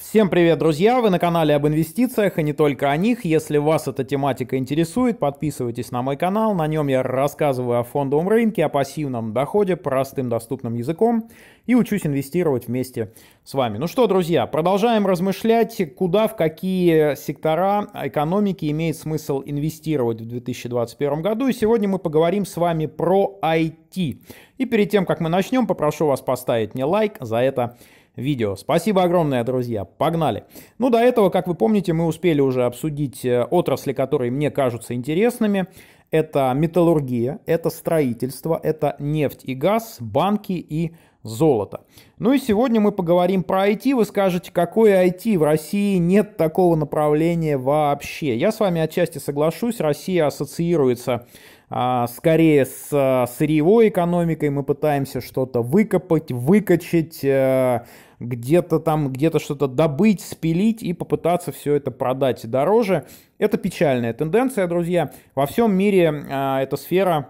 Всем привет, друзья! Вы на канале об инвестициях и не только о них. Если вас эта тематика интересует, подписывайтесь на мой канал. На нем я рассказываю о фондовом рынке, о пассивном доходе простым доступным языком и учусь инвестировать вместе с вами. Ну что, друзья, продолжаем размышлять, куда, в какие сектора экономики имеет смысл инвестировать в 2021 году. И сегодня мы поговорим с вами про IT. И перед тем, как мы начнем, попрошу вас поставить мне лайк. За это спасибо видео. Спасибо огромное, друзья. Погнали. Ну, до этого, как вы помните, мы успели уже обсудить э, отрасли, которые мне кажутся интересными. Это металлургия, это строительство, это нефть и газ, банки и золото. Ну и сегодня мы поговорим про IT. Вы скажете, какое IT? В России нет такого направления вообще. Я с вами отчасти соглашусь. Россия ассоциируется а, скорее с э, сырьевой экономикой мы пытаемся что-то выкопать, выкачать, э, где-то там, где-то что-то добыть, спилить и попытаться все это продать дороже. Это печальная тенденция, друзья. Во всем мире э, эта сфера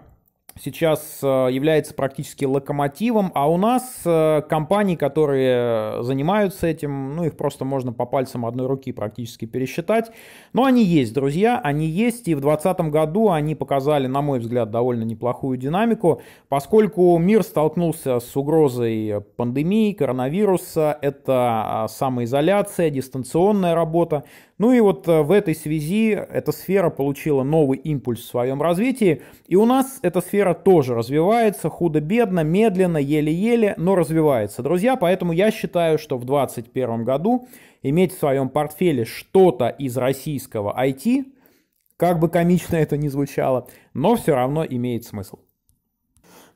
сейчас э, является практически локомотивом, а у нас э, компании, которые занимаются этим, ну их просто можно по пальцам одной руки практически пересчитать, но они есть, друзья, они есть, и в 2020 году они показали, на мой взгляд, довольно неплохую динамику, поскольку мир столкнулся с угрозой пандемии, коронавируса, это а, самоизоляция, дистанционная работа, ну и вот э, в этой связи эта сфера получила новый импульс в своем развитии. И у нас эта сфера тоже развивается худо-бедно, медленно, еле-еле, но развивается. Друзья, поэтому я считаю, что в 2021 году иметь в своем портфеле что-то из российского IT, как бы комично это ни звучало, но все равно имеет смысл.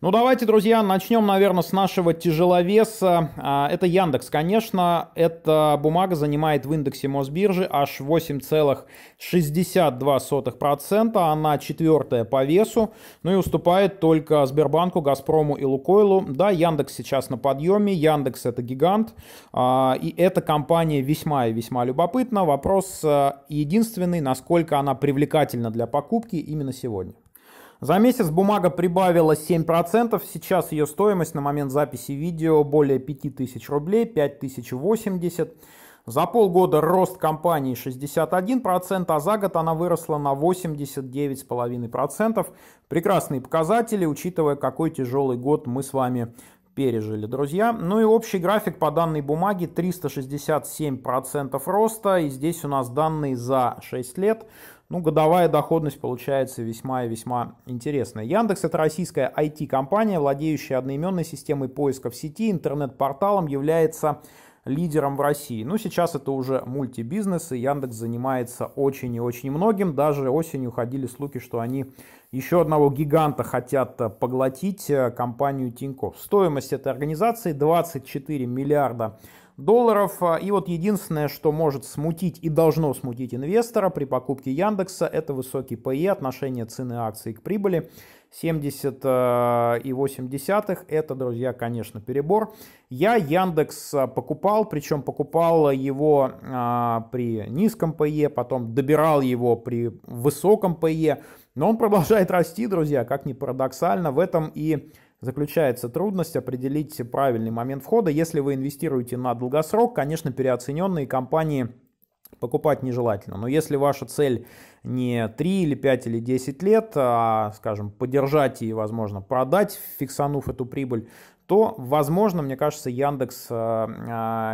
Ну давайте, друзья, начнем, наверное, с нашего тяжеловеса. А, это Яндекс, конечно. Эта бумага занимает в индексе Мосбиржи аж 8,62%. Она четвертая по весу. Ну и уступает только Сбербанку, Газпрому и Лукойлу. Да, Яндекс сейчас на подъеме. Яндекс это гигант. А, и эта компания весьма и весьма любопытна. Вопрос а, единственный, насколько она привлекательна для покупки именно сегодня. За месяц бумага прибавила 7%, сейчас ее стоимость на момент записи видео более 5000 рублей, 5080. За полгода рост компании 61%, а за год она выросла на 89,5%. Прекрасные показатели, учитывая, какой тяжелый год мы с вами пережили, друзья. Ну и общий график по данной бумаге 367% роста. И здесь у нас данные за 6 лет ну, годовая доходность получается весьма и весьма интересная. Яндекс — это российская IT-компания, владеющая одноименной системой поиска в сети, интернет-порталом, является лидером в России. Ну, сейчас это уже мультибизнес, и Яндекс занимается очень и очень многим. Даже осенью ходили слухи, что они еще одного гиганта хотят э, поглотить, э, компанию Тинькофф. Стоимость этой организации 24 миллиарда рублей долларов. А, и вот единственное, что может смутить и должно смутить инвестора при покупке Яндекса, это высокий PE, отношение цены акций к прибыли. 70,8. А, это, друзья, конечно, перебор. Я Яндекс а, покупал, причем покупал его а, при низком ПЕ, e, потом добирал его при высоком ПЕ. E. Но он продолжает расти, друзья, как ни парадоксально. В этом и заключается трудность определить правильный момент входа. Если вы инвестируете на долгосрок, конечно, переоцененные компании покупать нежелательно. Но если ваша цель не 3 или 5 или 10 лет, а, скажем, подержать и, возможно, продать, фиксанув эту прибыль, то, возможно, мне кажется, Яндекс э,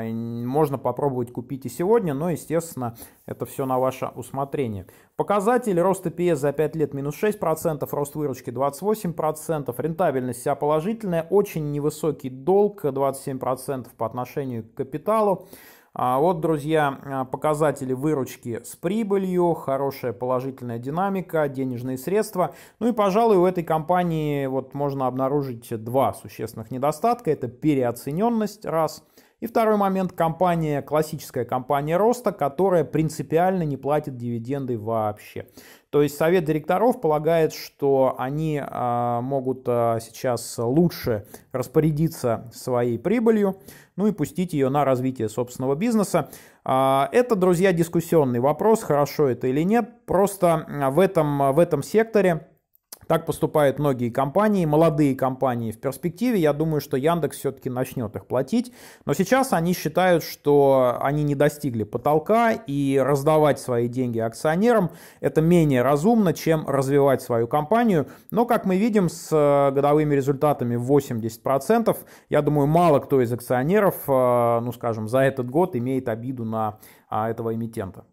э, можно попробовать купить и сегодня, но, естественно, это все на ваше усмотрение. Показатели роста PS за 5 лет минус 6%, рост выручки 28%, рентабельность вся положительная, очень невысокий долг 27% по отношению к капиталу. А вот, друзья, а, показатели выручки с прибылью, хорошая положительная динамика, денежные средства. Ну и, пожалуй, у этой компании вот можно обнаружить два существенных недостатка. Это переоцененность, раз. И второй момент, компания, классическая компания роста, которая принципиально не платит дивиденды вообще. То есть совет директоров полагает, что они а, могут а, сейчас лучше распорядиться своей прибылью, ну и пустить ее на развитие собственного бизнеса. А, это, друзья, дискуссионный вопрос, хорошо это или нет. Просто в этом, в этом секторе так поступают многие компании, молодые компании. В перспективе я думаю, что Яндекс все-таки начнет их платить. Но сейчас они считают, что они не достигли потолка, и раздавать свои деньги акционерам это менее разумно, чем развивать свою компанию. Но, как мы видим, с э, годовыми результатами 80%, я думаю, мало кто из акционеров, э, ну скажем, за этот год имеет обиду на а, этого эмитента.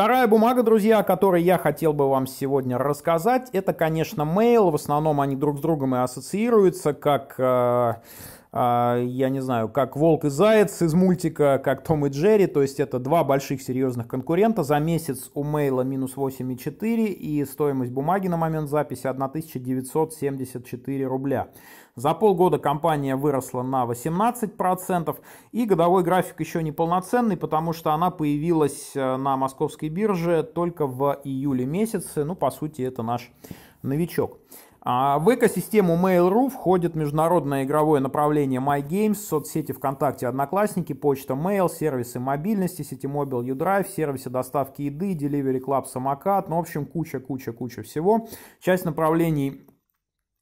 Вторая бумага, друзья, о которой я хотел бы вам сегодня рассказать, это, конечно, mail. В основном они друг с другом и ассоциируются как э, а, я не знаю, как Волк и Заяц из мультика, как Том и Джерри, то есть это два больших серьезных конкурента. За месяц у Мейла минус 8,4 и стоимость бумаги на момент записи 1974 рубля. За полгода компания выросла на 18%, и годовой график еще не полноценный, потому что она появилась э, на московской бирже только в июле месяце, ну по сути это наш новичок. А, в экосистему Mail.ru входит международное игровое направление MyGames, соцсети ВКонтакте, Одноклассники, почта Mail, сервисы мобильности, Ситимобил, Юдрайв, сервисы доставки еды, Delivery Club, Самокат, ну, в общем, куча-куча-куча всего. Часть направлений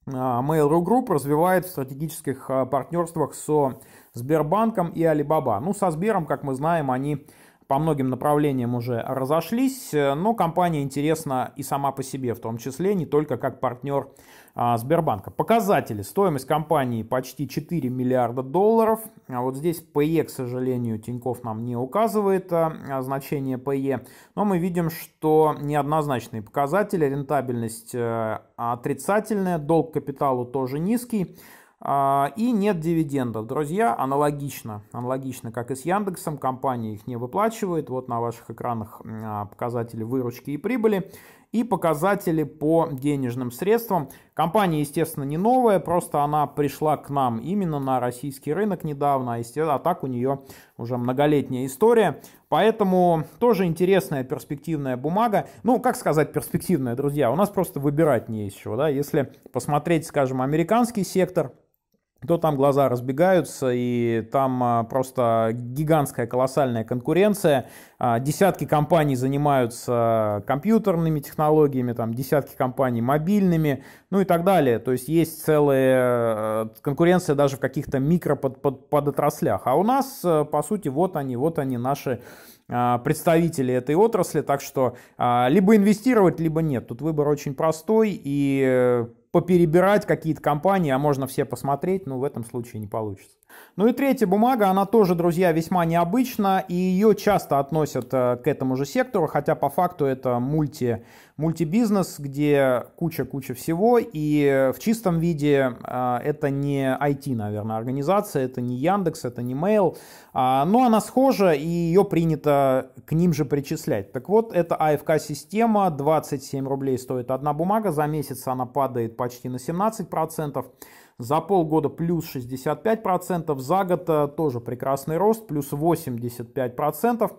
а, Mail.ru Group развивает в стратегических а, партнерствах со Сбербанком и Alibaba. Ну, со Сбером, как мы знаем, они по многим направлениям уже разошлись, э, но компания интересна и сама по себе, в том числе не только как партнер а, Сбербанка. Показатели. Стоимость компании почти 4 миллиарда долларов. А вот здесь PE, к сожалению, Тиньков нам не указывает а, значение PE, но мы видим, что неоднозначные показатели, рентабельность э, отрицательная, долг к капиталу тоже низкий. А, и нет дивидендов, друзья, аналогично, аналогично, как и с Яндексом, компания их не выплачивает. Вот на ваших экранах а, показатели выручки и прибыли и показатели по денежным средствам. Компания, естественно, не новая, просто она пришла к нам именно на российский рынок недавно, а, а так у нее уже многолетняя история. Поэтому тоже интересная перспективная бумага. Ну, как сказать перспективная, друзья, у нас просто выбирать не из чего. Да? Если посмотреть, скажем, американский сектор – то там глаза разбегаются, и там а, просто гигантская, колоссальная конкуренция. А, десятки компаний занимаются компьютерными технологиями, там десятки компаний мобильными, ну и так далее. То есть есть целая э, конкуренция даже в каких-то микро под, под, под отраслях А у нас, э, по сути, вот они, вот они наши а, представители этой отрасли, так что либо инвестировать, либо нет. Тут выбор очень простой, и э, поперебирать какие-то компании, а можно все посмотреть, но в этом случае не получится. Ну и третья бумага, она тоже, друзья, весьма необычна, и ее часто относят э, к этому же сектору, хотя по факту это мульти, мультибизнес, где куча-куча всего, и в чистом виде э, это не IT, наверное, организация, это не Яндекс, это не Mail, а, но она схожа, и ее принято к ним же причислять. Так вот, это АФК-система, 27 рублей стоит одна бумага, за месяц она падает почти на 17%, за полгода плюс 65%, за год э, тоже прекрасный рост, плюс 85%.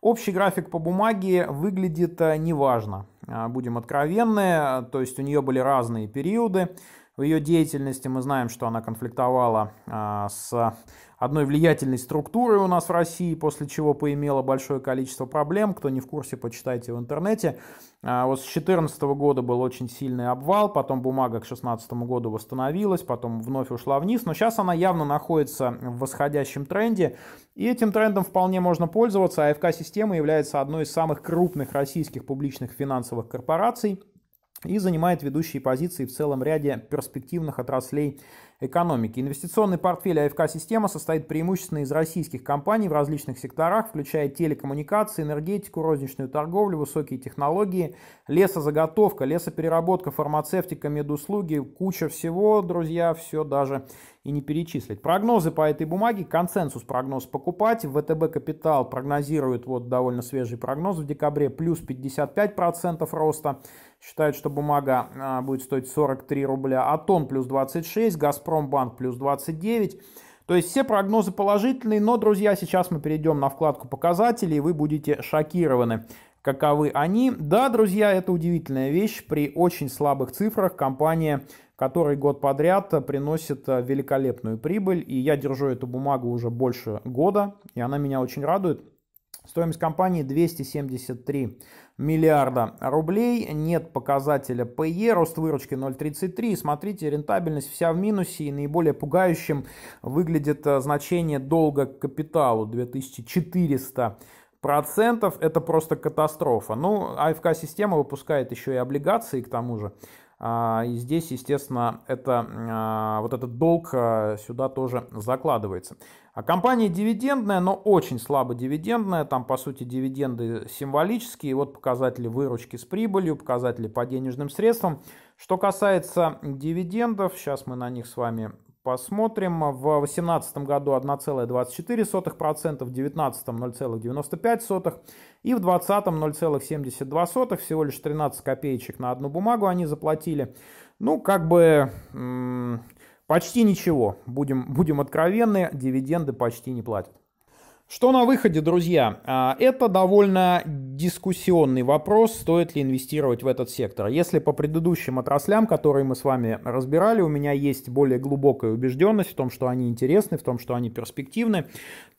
Общий график по бумаге выглядит э, неважно, э, будем откровенны, то есть у нее были разные периоды. В ее деятельности мы знаем, что она конфликтовала а, с одной влиятельной структурой у нас в России, после чего поимела большое количество проблем. Кто не в курсе, почитайте в интернете. А, вот с 2014 года был очень сильный обвал, потом бумага к 2016 году восстановилась, потом вновь ушла вниз. Но сейчас она явно находится в восходящем тренде, и этим трендом вполне можно пользоваться. АФК-система является одной из самых крупных российских публичных финансовых корпораций – и занимает ведущие позиции в целом ряде перспективных отраслей экономики. Инвестиционный портфель АФК-система состоит преимущественно из российских компаний в различных секторах, включая телекоммуникации, энергетику, розничную торговлю, высокие технологии, лесозаготовка, лесопереработка, фармацевтика, медуслуги, куча всего, друзья, все даже и не перечислить. Прогнозы по этой бумаге, консенсус прогноз покупать, ВТБ Капитал прогнозирует, вот довольно свежий прогноз в декабре, плюс 55% роста, считают, что бумага а, будет стоить 43 рубля, Атон плюс 26, Газпром Газпромбанк плюс 29. То есть все прогнозы положительные, но, друзья, сейчас мы перейдем на вкладку показателей, и вы будете шокированы, каковы они. Да, друзья, это удивительная вещь. При очень слабых цифрах компания, которая год подряд э, приносит э, великолепную прибыль, и я держу эту бумагу уже больше года, и она меня очень радует. Стоимость компании 273 миллиарда рублей. Нет показателя PE, рост выручки 0,33. Смотрите, рентабельность вся в минусе и наиболее пугающим выглядит э, значение долга к капиталу 2400 процентов это просто катастрофа. Ну, АФК-система выпускает еще и облигации к тому же. А, и здесь, естественно, это, а, вот этот долг а, сюда тоже закладывается. А компания дивидендная, но очень слабо дивидендная. Там, по сути, дивиденды символические. Вот показатели выручки с прибылью, показатели по денежным средствам. Что касается дивидендов, сейчас мы на них с вами Посмотрим, в 2018 году 1,24%, в 2019 0,95% и в 2020 0,72%, всего лишь 13 копеечек на одну бумагу они заплатили. Ну, как бы почти ничего, будем, будем откровенны, дивиденды почти не платят. Что на выходе, друзья? А, это довольно дискуссионный вопрос, стоит ли инвестировать в этот сектор. Если по предыдущим отраслям, которые мы с вами разбирали, у меня есть более глубокая убежденность в том, что они интересны, в том, что они перспективны,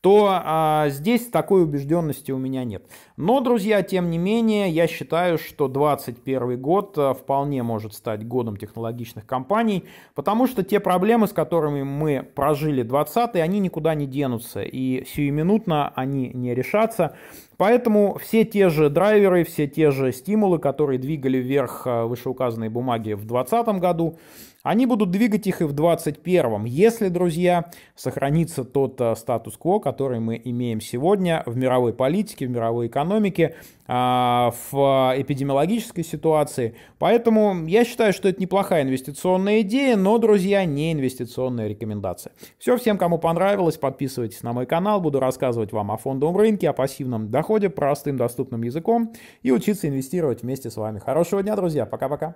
то а, здесь такой убежденности у меня нет. Но, друзья, тем не менее, я считаю, что 2021 год а, вполне может стать годом технологичных компаний, потому что те проблемы, с которыми мы прожили 20 они никуда не денутся, и сиюминутно они не решатся. Поэтому все те те же драйверы, все те же стимулы, которые двигали вверх э, вышеуказанные бумаги в 2020 году, они будут двигать их и в 2021, если, друзья, сохранится тот э, статус-кво, который мы имеем сегодня в мировой политике, в мировой экономике, а, в эпидемиологической ситуации. Поэтому я считаю, что это неплохая инвестиционная идея, но, друзья, не инвестиционная рекомендация. Все, всем, кому понравилось, подписывайтесь на мой канал, буду рассказывать вам о фондовом рынке, о пассивном доходе простым доступным языком и учиться инвестировать вместе с вами. Хорошего дня, друзья, пока-пока.